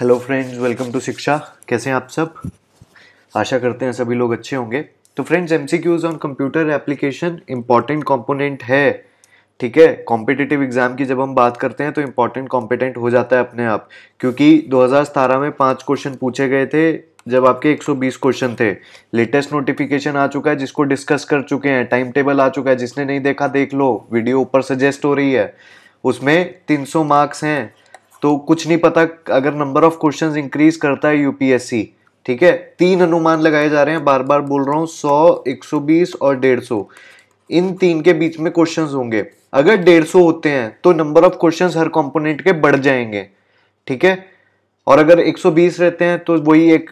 Hello friends welcome to शिक्षा कैसे हैं आप सब आशा करते हैं सभी लोग अच्छे होंगे तो friends M C Qs on computer application important component है ठीक है कॉम्पिटिटिव एग्ज़ाम की जब हम बात करते हैं तो इम्पॉर्टेंट कॉम्पिटेंट हो जाता है अपने आप क्योंकि दो में पाँच क्वेश्चन पूछे गए थे जब आपके 120 क्वेश्चन थे लेटेस्ट नोटिफिकेशन आ चुका है जिसको डिस्कस कर चुके हैं टाइम टेबल आ चुका है जिसने नहीं देखा देख लो वीडियो ऊपर सजेस्ट हो रही है उसमें 300 मार्क्स हैं तो कुछ नहीं पता अगर नंबर ऑफ क्वेश्चन इंक्रीज करता है यूपीएससी ठीक है तीन अनुमान लगाए जा रहे हैं बार बार बोल रहा हूँ सौ एक सौ बीस और डेढ़ सौ इन तीन के बीच में क्वेश्चन होंगे अगर डेढ़ सौ होते हैं तो नंबर ऑफ क्वेश्चन हर कॉम्पोनेंट के बढ़ जाएंगे ठीक है और अगर 120 रहते हैं तो वही एक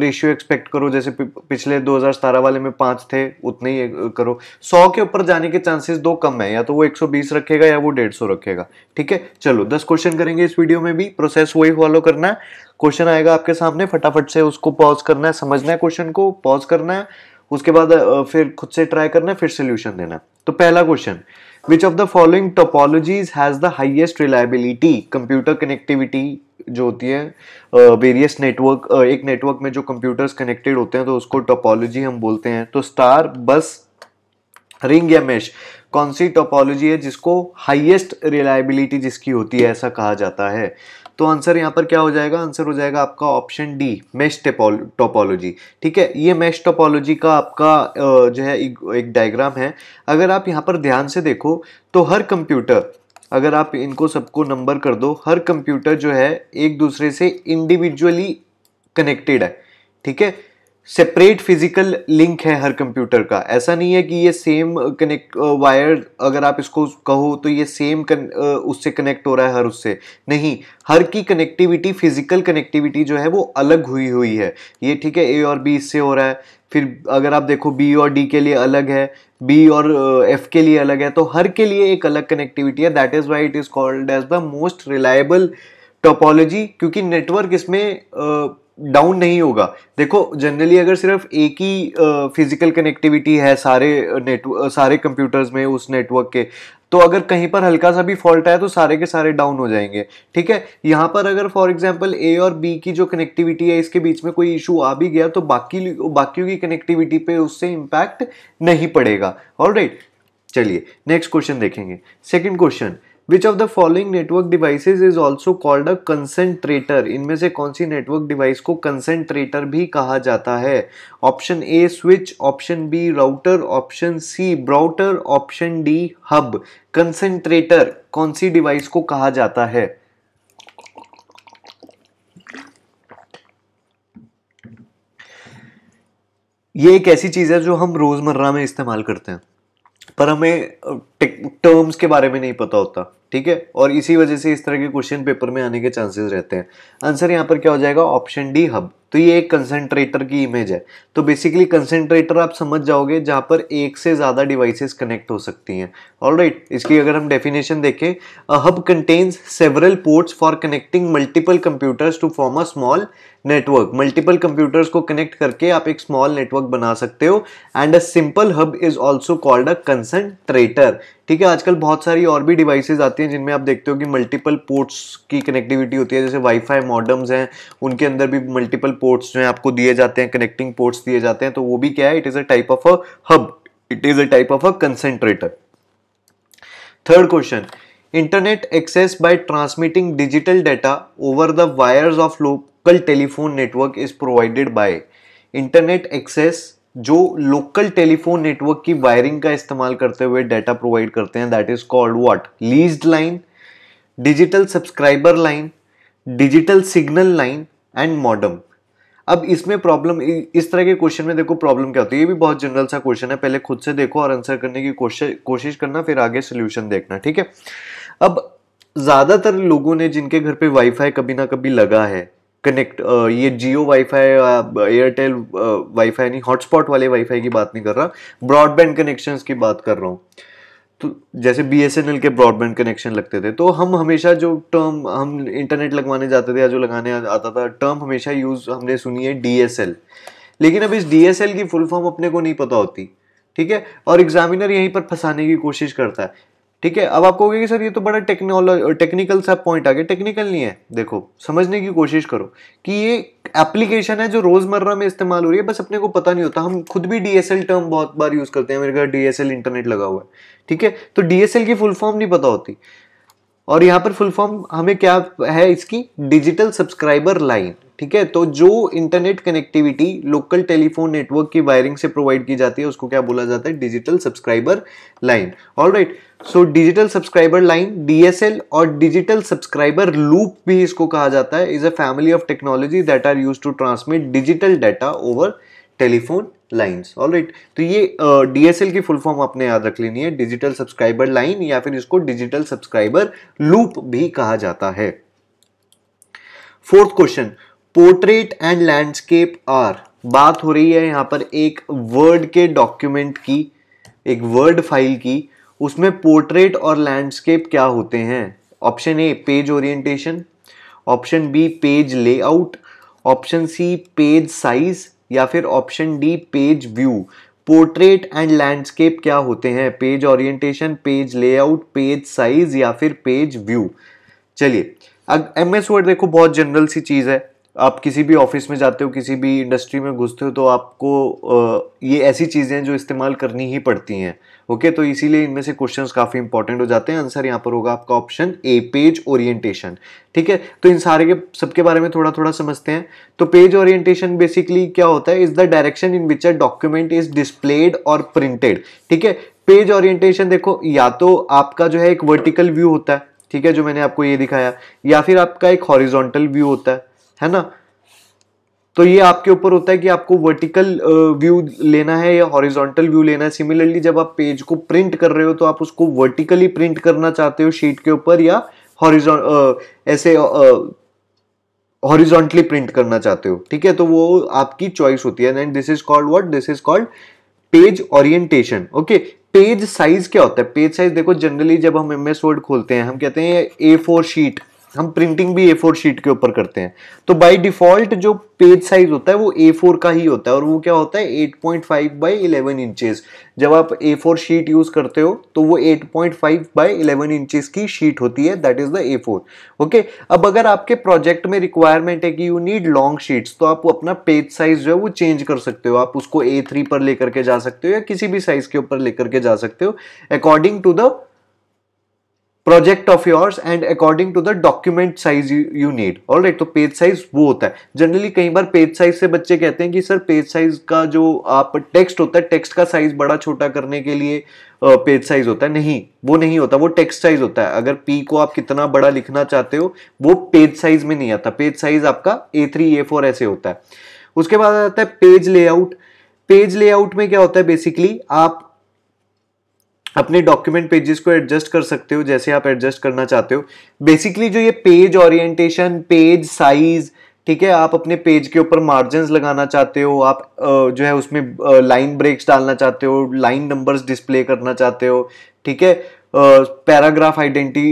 रेशियो एक्सपेक्ट करो जैसे पिछले 2017 वाले में पांच थे उतने ही करो 100 के ऊपर जाने के चांसेस दो कम है या तो वो 120 रखेगा या वो डेढ़ सौ रखेगा ठीक है चलो 10 क्वेश्चन करेंगे इस वीडियो में भी प्रोसेस वही फॉलो करना है क्वेश्चन आएगा आपके सामने फटाफट से उसको पॉज करना है समझना है क्वेश्चन को पॉज करना है उसके बाद फिर खुद से ट्राई करना है फिर सोल्यूशन देना है तो पहला question which of the following topologies has the highest reliability computer connectivity जो होती है वेरियस नेटवर्क एक नेटवर्क में जो कंप्यूटर्स कनेक्टेड होते हैं तो उसको टोपोलॉजी हम बोलते हैं तो स्टार बस रिंग या मेश कौन सी टोपोलॉजी है जिसको हाईएस्ट रिलायबिलिटी जिसकी होती है ऐसा कहा जाता है तो आंसर यहाँ पर क्या हो जाएगा आंसर हो जाएगा आपका ऑप्शन डी मेश टोपोलॉजी ठीक है ये मेश टोपोलॉजी का आपका जो है एक डायग्राम है अगर आप यहाँ पर ध्यान से देखो तो हर कंप्यूटर अगर आप इनको सबको नंबर कर दो हर कंप्यूटर जो है एक दूसरे से इंडिविजुअली कनेक्टेड है ठीक है सेपरेट फिजिकल लिंक है हर कंप्यूटर का ऐसा नहीं है कि ये सेम कनेक्ट वायर अगर आप इसको कहो तो ये सेम कन, uh, उससे कनेक्ट हो रहा है हर उससे नहीं हर की कनेक्टिविटी फिजिकल कनेक्टिविटी जो है वो अलग हुई हुई है ये ठीक है ए और बी इससे हो रहा है फिर अगर आप देखो बी और डी के लिए अलग है बी और एफ uh, के लिए अलग है तो हर के लिए एक अलग कनेक्टिविटी है that is why it is called as the most reliable topology क्योंकि नेटवर्क इसमें uh, डाउन नहीं होगा देखो जनरली अगर सिर्फ एक ही फिजिकल कनेक्टिविटी है सारे नेटवर्क सारे कंप्यूटर्स में उस नेटवर्क के तो अगर कहीं पर हल्का सा भी फॉल्ट आया तो सारे के सारे डाउन हो जाएंगे ठीक है यहाँ पर अगर फॉर एग्जाम्पल ए और बी की जो कनेक्टिविटी है इसके बीच में कोई इशू आ भी गया तो बाकी बाकियों की कनेक्टिविटी पे उससे इम्पैक्ट नहीं पड़ेगा ऑल राइट चलिए नेक्स्ट क्वेश्चन देखेंगे second question which of the following network devices is also called a concentrator इनमें से कौन सी नेटवर्क डिवाइस को कंसेंट्रेटर भी कहा जाता है option A switch option B router option C brouter option D hub concentrator कौन सी डिवाइस को कहा जाता है ये एक ऐसी चीज़ है जो हम रोज़मर्रा में इस्तेमाल करते हैं पर हमें टर्म्स के बारे में नहीं पता होता ठीक है और इसी वजह से इस तरह के क्वेश्चन पेपर में आने के चांसेस रहते हैं आंसर यहाँ पर क्या हो जाएगा ऑप्शन डी हब तो ये एक कंसेंट्रेटर की इमेज है तो बेसिकली कंसेंट्रेटर आप समझ जाओगे जहाँ पर एक से ज़्यादा डिवाइसेस कनेक्ट हो सकती हैं ऑल right, इसकी अगर हम डेफिनेशन देखें a hub contains several ports for connecting multiple computers to form a small network multiple computers को कनेक्ट करके आप एक स्मॉल नेटवर्क बना सकते हो and a simple hub is also called a concentrator ठीक है आजकल बहुत सारी और भी डिवाइसेज आती हैं जिनमें आप देखते हो कि मल्टीपल पोर्ट्स की कनेक्टिविटी होती है जैसे वाईफाई मॉडम्स हैं उनके अंदर भी मल्टीपल पोर्ट्स जो है आपको दिए जाते हैं कनेक्टिंग पोर्ट्स दिए जाते हैं तो वो भी क्या है it is a type of a hub it is a type of a concentrator third question internet access by transmitting digital data over the wires of local telephone network is provided by internet access जो local telephone network की wiring का इस्तेमाल करते हुए data provide करते हैं that is called what leased line digital subscriber line digital signal line and modem अब इसमें प्रॉब्लम इस तरह के क्वेश्चन में देखो प्रॉब्लम क्या होती है ये भी बहुत जनरल सा क्वेश्चन है पहले खुद से देखो और आंसर करने की कोशिश करना फिर आगे सोल्यूशन देखना ठीक है अब ज़्यादातर लोगों ने जिनके घर पे वाईफाई कभी ना कभी लगा है कनेक्ट ये जियो वाईफाई एयरटेल वाईफाई नहीं हॉटस्पॉट वाले वाईफाई की बात नहीं कर रहा ब्रॉडबैंड कनेक्शंस की बात कर रहा हूँ तो जैसे बी के ब्रॉडबैंड कनेक्शन लगते थे तो हम हमेशा जो टर्म हम इंटरनेट लगवाने जाते थे या जो लगाने आता था टर्म हमेशा यूज़ हमने सुनी है डी लेकिन अब इस डी की फुल फॉर्म अपने को नहीं पता होती ठीक है और एग्जामिनर यहीं पर फंसाने की कोशिश करता है ठीक है अब आप कहोगे कि सर ये तो बड़ा टेक्नोलॉजी टेक्निकल सा पॉइंट आ गया टेक्निकल नहीं है देखो समझने की कोशिश करो कि ये एप्लीकेशन है जो रोज़मर्रा में इस्तेमाल हो रही है बस अपने को पता नहीं होता हम खुद भी डीएसएल टर्म बहुत बार यूज़ करते हैं मेरे घर डीएसएल इंटरनेट लगा हुआ है ठीक है तो डीएसएल की फुल फॉर्म नहीं पता होती और यहाँ पर फुल फॉर्म हमें क्या है इसकी डिजिटल सब्सक्राइबर लाइन ठीक है तो जो internet connectivity local telephone network की वायरिंग से प्रोवाइड की जाती है उसको क्या बोला जाता है digital subscriber line all right so digital subscriber line DSL और डिजिटल सब्सक्राइबर लूप भी इसको कहा जाता है is a family of technology that are use to transmit digital data over telephone lines all right तो ये डीएसएल uh, की full form आपने याद रख लेनी है डिजिटल सब्सक्राइबर लाइन या फिर इसको डिजिटल सब्सक्राइबर लूप भी कहा जाता है fourth question portrait and landscape are बात हो रही है यहाँ पर एक वर्ड के डॉक्यूमेंट की एक वर्ड फाइल की उसमें पोर्ट्रेट और लैंडस्केप क्या होते हैं option A page orientation option B page layout option C page size या फिर option D page view portrait and landscape क्या होते हैं page orientation page layout page size या फिर पेज व्यू चलिए अब एम एस वर्ड देखो बहुत जनरल सी चीज़ है आप किसी भी ऑफिस में जाते हो किसी भी इंडस्ट्री में घुसते हो तो आपको ये ऐसी चीज़ें हैं जो इस्तेमाल करनी ही पड़ती हैं ओके तो इसीलिए इनमें से क्वेश्चन काफ़ी इंपॉर्टेंट हो जाते हैं आंसर यहाँ पर होगा आपका ऑप्शन ए पेज ओरिएंटेशन ठीक है तो इन सारे के सबके बारे में थोड़ा थोड़ा समझते हैं तो पेज ओरिएंटेशन बेसिकली क्या होता है is the direction in which a document is displayed और प्रिंटेड ठीक है पेज ओरिएंटेशन देखो या तो आपका जो है एक वर्टिकल व्यू होता है ठीक है जो मैंने आपको ये दिखाया या फिर आपका एक हॉरिजॉन्टल व्यू होता है है ना तो ये आपके ऊपर होता है कि आपको वर्टिकल व्यू लेना है या हॉरिजॉन्टल व्यू लेना है सिमिलरली जब आप पेज को प्रिंट कर रहे हो तो आप उसको वर्टिकली प्रिंट करना चाहते हो शीट के ऊपर या हॉरिजॉन ऐसे हॉरिजॉन्टली प्रिंट करना चाहते हो ठीक है तो वो आपकी चॉइस होती है and this is called what this is called page orientation okay page size क्या होता है पेज साइज देखो जनरली जब हम एम एस वर्ड खोलते हैं हम कहते हैं ए फोर शीट हम प्रिंटिंग भी ए फोर शीट के ऊपर करते हैं तो बाय डिफॉल्ट जो पेज साइज होता है वो ए फोर का ही होता है और वो क्या होता है eight point five by eleven inches जब आप ए फोर शीट यूज़ करते हो तो वो eight point five by eleven inches की शीट होती है that is the A four okay अब अगर आपके प्रोजेक्ट में रिक्वायरमेंट है कि यू नीड लॉन्ग शीट्स तो आप अपना पेज साइज जो है वो चेंज कर सकते हो आप उसको ए थ्री पर लेकर के जा सकते हो या किसी भी साइज के ऊपर लेकर के जा सकते हो according to the project of yours and according to the document size you need all right तो पेज साइज वो होता है जनरली कई बार पेज साइज से बच्चे कहते हैं कि सर पेज साइज का जो आप टेक्स्ट होता है टेक्स्ट का साइज बड़ा छोटा करने के लिए पेज uh, साइज होता है नहीं वो नहीं होता वो टेक्स्ट साइज होता है अगर पी को आप कितना बड़ा लिखना चाहते हो वो पेज साइज में नहीं आता पेज साइज आपका ए थ्री ए फोर ऐसे होता है उसके बाद आता है पेज लेआउट पेज लेआउट में क्या होता है बेसिकली आप अपने डॉक्यूमेंट पेजेस को एडजस्ट कर सकते हो जैसे आप एडजस्ट करना चाहते हो बेसिकली जो ये पेज ओरिएंटेशन पेज साइज ठीक है आप अपने पेज के ऊपर मार्जिन लगाना चाहते हो आप जो है उसमें लाइन ब्रेक्स डालना चाहते हो लाइन नंबर्स डिस्प्ले करना चाहते हो ठीक है पैराग्राफ आइडेंटी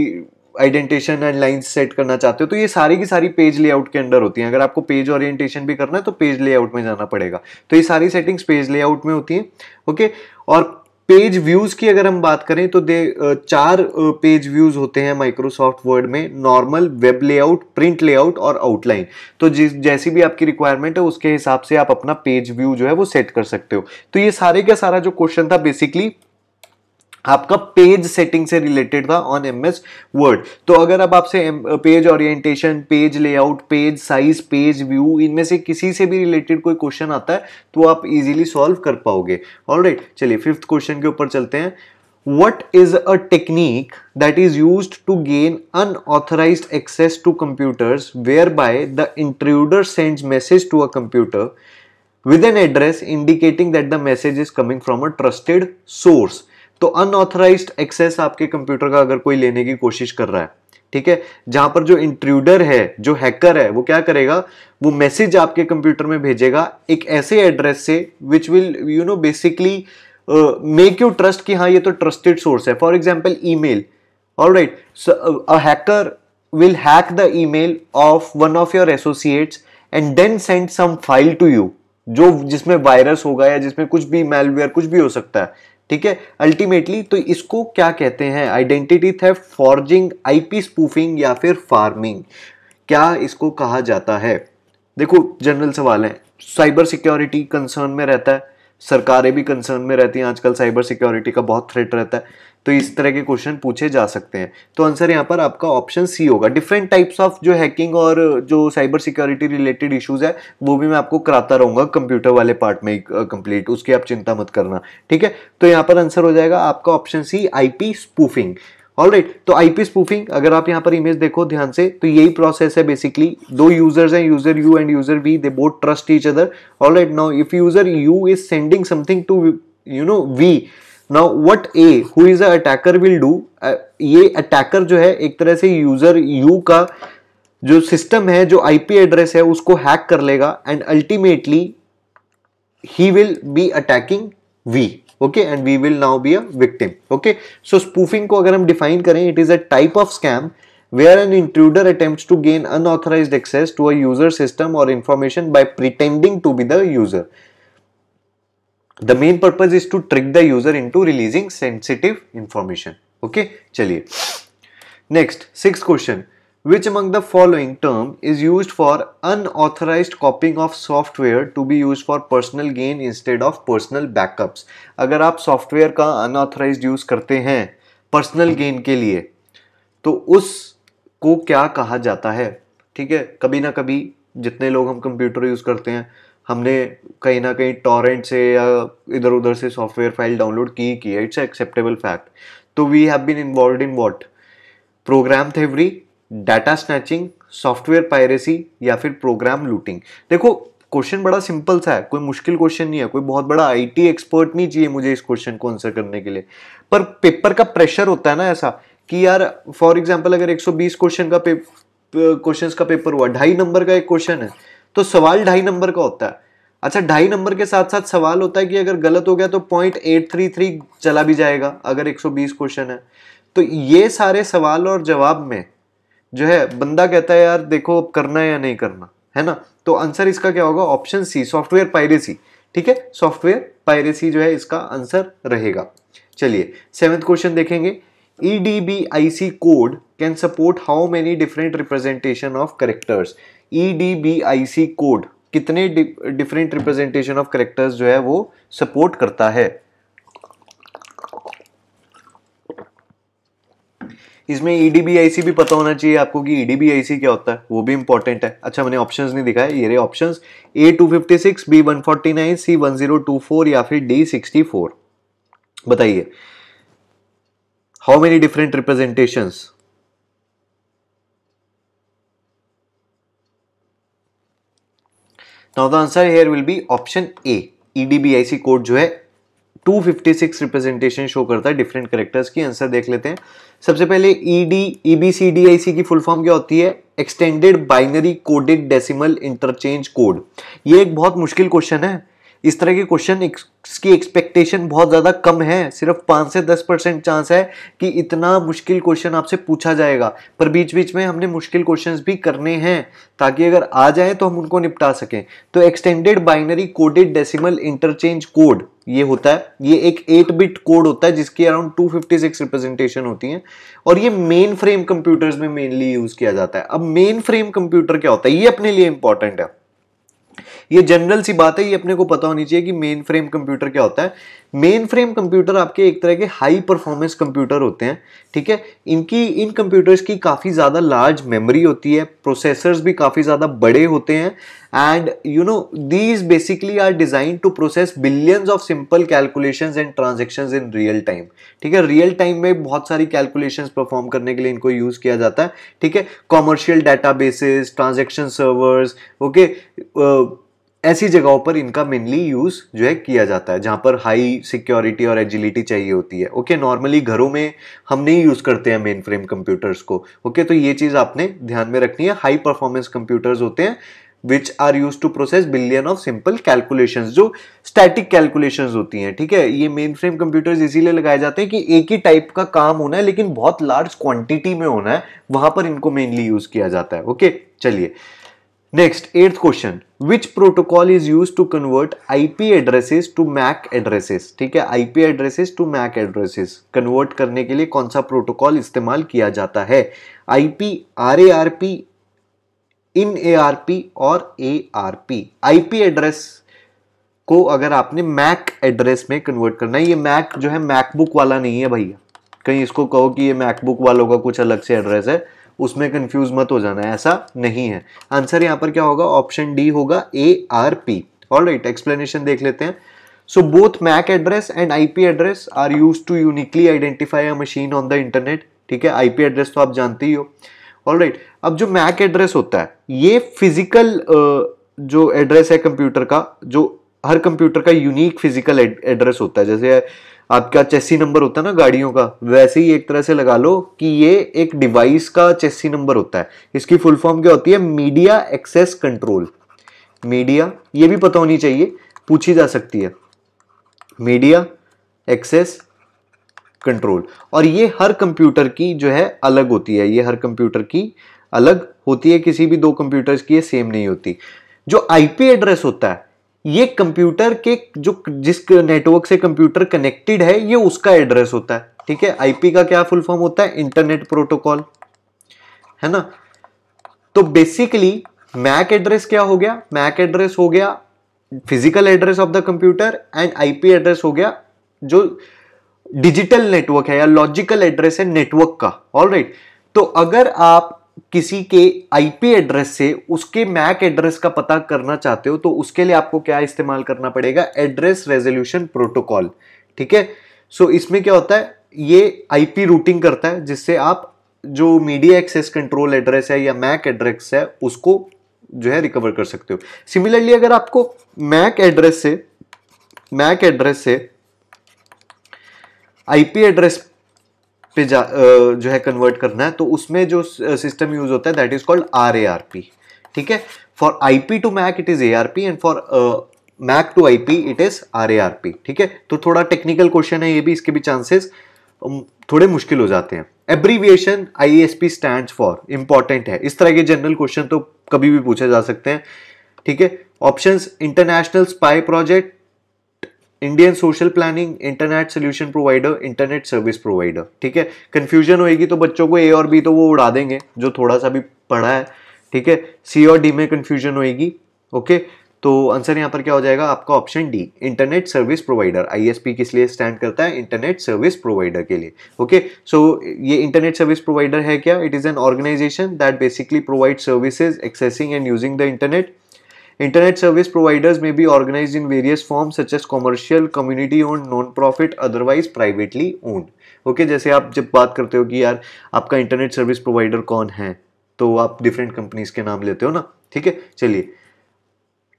आइडेंटेशन एंड लाइन सेट करना चाहते हो तो ये सारी की सारी पेज लेआउट के अंडर होती हैं अगर आपको पेज ओरिएंटेशन भी करना है तो पेज लेआउट में जाना पड़ेगा तो ये सारी सेटिंग्स पेज लेआउट में होती हैं ओके और पेज व्यूज की अगर हम बात करें तो दे चार पेज व्यूज होते हैं माइक्रोसॉफ्ट वर्ड में normal web layout print layout और आउटलाइन तो जिस जैसी भी आपकी रिक्वायरमेंट है उसके हिसाब से आप अपना पेज व्यू जो है वो सेट कर सकते हो तो ये सारे का सारा जो क्वेश्चन था बेसिकली आपका पेज सेटिंग से रिलेटेड था ऑन एम एस वर्ड तो अगर अब आपसे page orientation page layout page size page view इनमें से किसी से भी रिलेटेड कोई क्वेश्चन आता है तो आप इजीली सॉल्व कर पाओगे ऑल राइट चलिए फिफ्थ क्वेश्चन के ऊपर चलते हैं what is a technique that is use to gain unauthorise access to computers where by the intruder send message to a computer with an address indicating that the message is coming from a trusted source तो unauthorise access आपके computer का अगर कोई लेने की कोशिश कर रहा है ठीक है जहां पर जो इंट्रूडर है जो हैकर है वो क्या करेगा वो मैसेज आपके कंप्यूटर में भेजेगा एक ऐसे एड्रेस से which will you know basically make you trust कि हाँ ये तो ट्रस्टेड सोर्स है for example email all right a hacker hack the email of one of your associates and then send some file to you जो जिसमें virus होगा या जिसमें कुछ भी मेलवेयर कुछ भी हो सकता है ठीक है अल्टीमेटली तो इसको क्या कहते हैं identity theft forging IP spoofing या फिर फार्मिंग क्या इसको कहा जाता है देखो जनरल सवाल है साइबर सिक्योरिटी कंसर्न में रहता है सरकारें भी कंसर्न में रहती हैं आजकल साइबर सिक्योरिटी का बहुत थ्रेट रहता है तो इस तरह के क्वेश्चन पूछे जा सकते हैं तो आंसर यहाँ पर आपका ऑप्शन सी होगा डिफरेंट टाइप्स ऑफ जो हैकिंग और जो साइबर सिक्योरिटी रिलेटेड इश्यूज है वो भी मैं आपको कराता रहूंगा कंप्यूटर वाले पार्ट में कंप्लीट उसकी आप चिंता मत करना ठीक है तो यहाँ पर आंसर हो जाएगा आपका option C IP spoofing all right right, तो आईपी स्पूफिंग अगर आप यहाँ पर इमेज देखो ध्यान से तो यही प्रोसेस है बेसिकली दो यूजर्स हैं user U and user V they both trust each other all right now if user U is sending something to you know V now what a who is a attacker will do ये attacker जो है एक तरह से user you का जो system है जो आईपी एड्रेस है उसको हैक कर लेगा and ultimately he will be attacking V okay and V will now be a victim okay so spoofing को अगर हम डिफाइन करें it is a type of scam where an intruder attempt to gain unauthorise access to a user system और information by pretending to be the user the main purpose is to trick the user in to releasing sensitive information okay चलिए next six question which among the following term is use for unauthorise copying of software to be use for personal gain instead of personal backup अगर आप software का unauthorized use करते हैं personal gain के लिए तो उसको क्या कहा जाता है ठीक है कभी ना कभी जितने लोग हम कंप्यूटर यूज करते हैं हमने कहीं ना कहीं टॉरेंट से या इधर उधर से सॉफ्टवेयर फाइल डाउनलोड की की है इट्स एक्सेप्टेबल फैक्ट तो we have been involve in what program थेवरी डाटा स्नैचिंग सॉफ्टवेयर पायरेसी या फिर प्रोग्राम लूटिंग देखो क्वेश्चन बड़ा सिंपल सा है कोई मुश्किल क्वेश्चन नहीं है कोई बहुत बड़ा आईटी एक्सपर्ट नहीं चाहिए मुझे इस क्वेश्चन को आंसर करने के लिए पर पेपर का प्रेशर होता है ना ऐसा कि यार फॉर एग्जाम्पल अगर 120 क्वेश्चन का क्वेश्चंस का पेपर हुआ ढाई नंबर का एक क्वेश्चन है तो सवाल ढाई नंबर का होता है अच्छा ढाई नंबर के साथ साथ सवाल होता है कि अगर गलत हो गया तो पॉइंट एट थ्री थ्री चला भी जाएगा अगर एक सौ बीस क्वेश्चन है तो ये सारे सवाल और जवाब में जो है बंदा कहता है यार देखो अब करना है या नहीं करना है ना तो आंसर इसका क्या होगा ऑप्शन सी सॉफ्टवेयर पायरेसी ठीक है सॉफ्टवेयर पायरेसी जो है इसका आंसर रहेगा चलिए सेवेंथ क्वेश्चन देखेंगे E D B I C code can support how many different representation of characters E e code कितने डिफरेंट रिप्रेजेंटेशन ऑफ करेक्टर्स जो है वो सपोर्ट करता है इसमें ई e भी पता होना चाहिए आपको कि ई e क्या होता है वो भी इंपॉर्टेंट है अच्छा मैंने ऑप्शंस नहीं दिखाया ये रहे options A two fifty six B one forty nine C one zero two four या फिर डी सिक्सटी फोर बताइए how many different representations now the answer here will be option A EDBIC code जो है 256 representation show करता है different characters की answer देख लेते हैं सबसे पहले ईडी e ईबीसीडीआईसी e की फुल फॉर्म क्या होती है extended binary coded decimal interchange code ये एक बहुत मुश्किल क्वेश्चन है इस तरह के क्वेश्चन की एक्सपेक्टेशन बहुत ज़्यादा कम है सिर्फ पाँच से दस परसेंट चांस है कि इतना मुश्किल क्वेश्चन आपसे पूछा जाएगा पर बीच बीच में हमने मुश्किल क्वेश्चन भी करने हैं ताकि अगर आ जाए तो हम उनको निपटा सकें तो extended binary coded decimal interchange code ये होता है ये एक एट बिट कोड होता है जिसकी अराउंड टू रिप्रेजेंटेशन होती है और ये मेन फ्रेम कंप्यूटर्स में मेनली यूज किया जाता है अब मेन फ्रेम कंप्यूटर क्या होता है ये अपने लिए इंपॉर्टेंट है ये जनरल सी बात है ये अपने को पता होनी चाहिए कि मेन फ्रेम कंप्यूटर क्या होता है मेन फ्रेम कंप्यूटर आपके एक तरह के हाई परफॉर्मेंस कंप्यूटर होते हैं ठीक है इनकी इन कंप्यूटर्स की काफ़ी ज़्यादा लार्ज मेमोरी होती है प्रोसेसर्स भी काफ़ी ज़्यादा बड़े होते हैं and you know these basically are design to process billions of simple calculation and transaction in real time ठीक है रियल टाइम में बहुत सारी कैलकुलेशन परफॉर्म करने के लिए इनको यूज़ किया जाता है ठीक है commercial databases transaction servers okay ऐसी जगहों पर इनका मेनली यूज़ जो है किया जाता है जहाँ पर हाई सिक्योरिटी और एजिलिटी चाहिए होती है ओके नॉर्मली घरों में हम नहीं यूज़ करते हैं मेन फ्रेम कंप्यूटर्स को ओके तो ये चीज़ आपने ध्यान में रखनी है हाई परफॉर्मेंस कंप्यूटर्स होते हैं which are use to process billion of simple calculation जो स्टैटिक कैलकुलेशन होती हैं ठीक है ये मेन फ्रेम कंप्यूटर्स इसीलिए लगाए जाते हैं कि एक ही टाइप का काम होना है लेकिन बहुत लार्ज क्वांटिटी में होना है वहां पर इनको मेनली यूज किया जाता है ओके चलिए Next, eighth question. Which protocol is used to convert IP addresses to MAC addresses? ठीक है IP addresses to MAC addresses. Convert करने के लिए कौन सा प्रोटोकॉल इस्तेमाल किया जाता है IP, RARP, InARP और ARP. IP एड्रेस को अगर आपने मैक एड्रेस में कन्वर्ट करना है ये मैक जो है मैकबुक वाला नहीं है भैया कहीं इसको कहो कि ये मैकबुक वालों का कुछ अलग से एड्रेस है उसमें कंफ्यूज मत हो जाना ऐसा नहीं है आंसर यहां पर क्या होगा ऑप्शन डी होगा A R P all right explanation देख लेते हैं so both MAC address and IP address are used to uniquely identify a machine on the internet ठीक है IP एड्रेस तो आप जानते ही हो ऑलराइट right. अब जो मैक एड्रेस होता है ये फिजिकल जो एड्रेस है कंप्यूटर का जो हर कंप्यूटर का यूनिक फिजिकल एड्रेस होता है जैसे आपका चेसी नंबर होता है ना गाड़ियों का वैसे ही एक तरह से लगा लो कि ये एक डिवाइस का चेसी नंबर होता है इसकी फुल फॉर्म क्या होती है मीडिया एक्सेस कंट्रोल मीडिया ये भी पता होनी चाहिए पूछी जा सकती है मीडिया एक्सेस कंट्रोल और ये हर कंप्यूटर की जो है अलग होती है ये हर कंप्यूटर की अलग होती है किसी भी दो कंप्यूटर्स की ये सेम नहीं होती जो आईपी एड्रेस होता है ये कंप्यूटर के जो जिस नेटवर्क से कंप्यूटर कनेक्टेड है ये उसका एड्रेस होता है ठीक है आईपी का क्या फुल फॉर्म होता है इंटरनेट प्रोटोकॉल है ना तो बेसिकली मैक एड्रेस क्या हो गया मैक एड्रेस हो गया physical address of the computer and IP address हो गया जो डिजिटल नेटवर्क है या लॉजिकल एड्रेस है नेटवर्क का ऑल right. तो अगर आप किसी के आईपी एड्रेस से उसके मैक एड्रेस का पता करना चाहते हो तो उसके लिए आपको क्या इस्तेमाल करना पड़ेगा एड्रेस रेजोल्यूशन प्रोटोकॉल ठीक है सो इसमें क्या होता है ये आईपी रूटिंग करता है जिससे आप जो मीडिया एक्सेस कंट्रोल एड्रेस है या मैक एड्रेस है उसको जो है रिकवर कर सकते हो सिमिलरली अगर आपको मैक एड्रेस से मैक एड्रेस से आईपी एड्रेस पे जा जो है कन्वर्ट करना है तो उसमें जो सिस्टम यूज होता है that is called R A R P ठीक है for I P to MAC it is A R P and for MAC to I P it is R A R P ठीक है तो थोड़ा technical question है ये भी इसके भी चांसेस थोड़े मुश्किल हो जाते हैं abbreviation I S P stand for important है इस तरह के जनरल क्वेश्चन तो कभी भी पूछे जा सकते हैं ठीक है option international spy project Indian social planning internet solution provider internet service provider ठीक है कन्फ्यूजन होएगी तो बच्चों को ए और बी तो वो उड़ा देंगे जो थोड़ा सा भी पढ़ा है ठीक है सी और डी में कन्फ्यूजन होएगी ओके तो आंसर यहाँ पर क्या हो जाएगा आपका option D internet service provider ISP किस लिए स्टैंड करता है इंटरनेट सर्विस प्रोवाइडर के लिए ओके सो ये इंटरनेट सर्विस प्रोवाइडर है क्या it is an organization that basically provide services accessing and using the internet internet service providers may be organized in various forms such as commercial, community owned, non-profit, otherwise privately owned. Okay जैसे आप जब बात करते हो कि यार आपका internet service provider कौन है तो आप डिफरेंट कंपनीज के नाम लेते हो ना ठीक है चलिए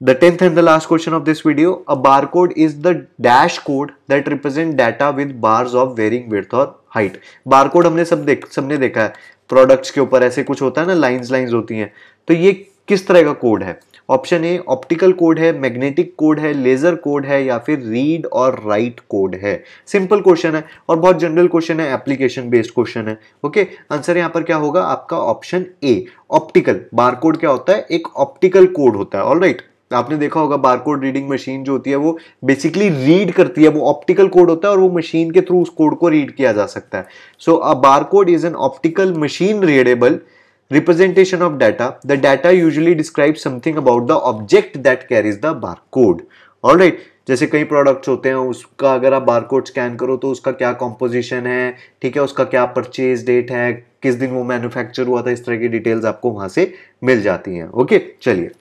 the tenth and the last question of this video a bar code is the dash code that represent data with bars of varying width और हाइट बार कोड हमने सब देख सबने देखा है प्रोडक्ट्स के ऊपर ऐसे कुछ होता है ना लाइन्स लाइन्स होती हैं तो ये किस तरह का कोड है ऑप्शन ए ऑप्टिकल कोड है मैग्नेटिक कोड है लेजर कोड है या फिर रीड और राइट कोड है सिंपल क्वेश्चन है और बहुत जनरल क्वेश्चन है एप्लीकेशन बेस्ड क्वेश्चन है ओके आंसर यहां पर क्या होगा आपका option A optical bar code क्या होता है एक ऑप्टिकल कोड होता है ऑल right. आपने देखा होगा बार कोड रीडिंग मशीन जो होती है वो बेसिकली रीड करती है वो ऑप्टिकल कोड होता है और वो मशीन के थ्रू उस कोड को रीड किया जा सकता है so a bar code is an optical machine readable representation of data, the data usually describes something about the object that carries the barcode. Alright, जैसे कई प्रोडक्ट्स होते हैं उसका अगर आप बारकोड स्कैन करो तो उसका क्या कॉम्पोजिशन है ठीक है उसका क्या परचेज डेट है किस दिन वो मैन्युफैक्चर हुआ था इस तरह की डिटेल्स आपको वहां से मिल जाती हैं ओके चलिए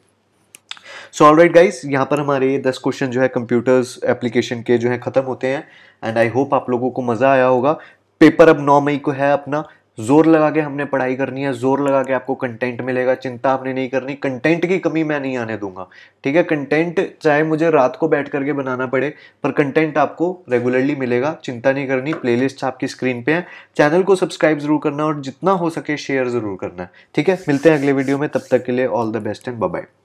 सो ऑल राइट गाइस यहाँ पर हमारे ये दस क्वेश्चन जो है कंप्यूटर्स एप्लीकेशन के जो है ख़त्म होते हैं एंड आई होप आप लोगों को मज़ा आया होगा पेपर अब नौ मई को है अपना जोर लगा के हमने पढ़ाई करनी है जोर लगा के आपको कंटेंट मिलेगा चिंता आपने नहीं करनी कंटेंट की कमी मैं नहीं आने दूंगा ठीक है कंटेंट चाहे मुझे रात को बैठ करके बनाना पड़े पर कंटेंट आपको रेगुलरली मिलेगा चिंता नहीं करनी प्लेलिस्ट आपकी स्क्रीन पे है चैनल को सब्सक्राइब जरूर करना और जितना हो सके शेयर जरूर करना ठीक है मिलते हैं अगले वीडियो में तब तक के लिए all the best and bye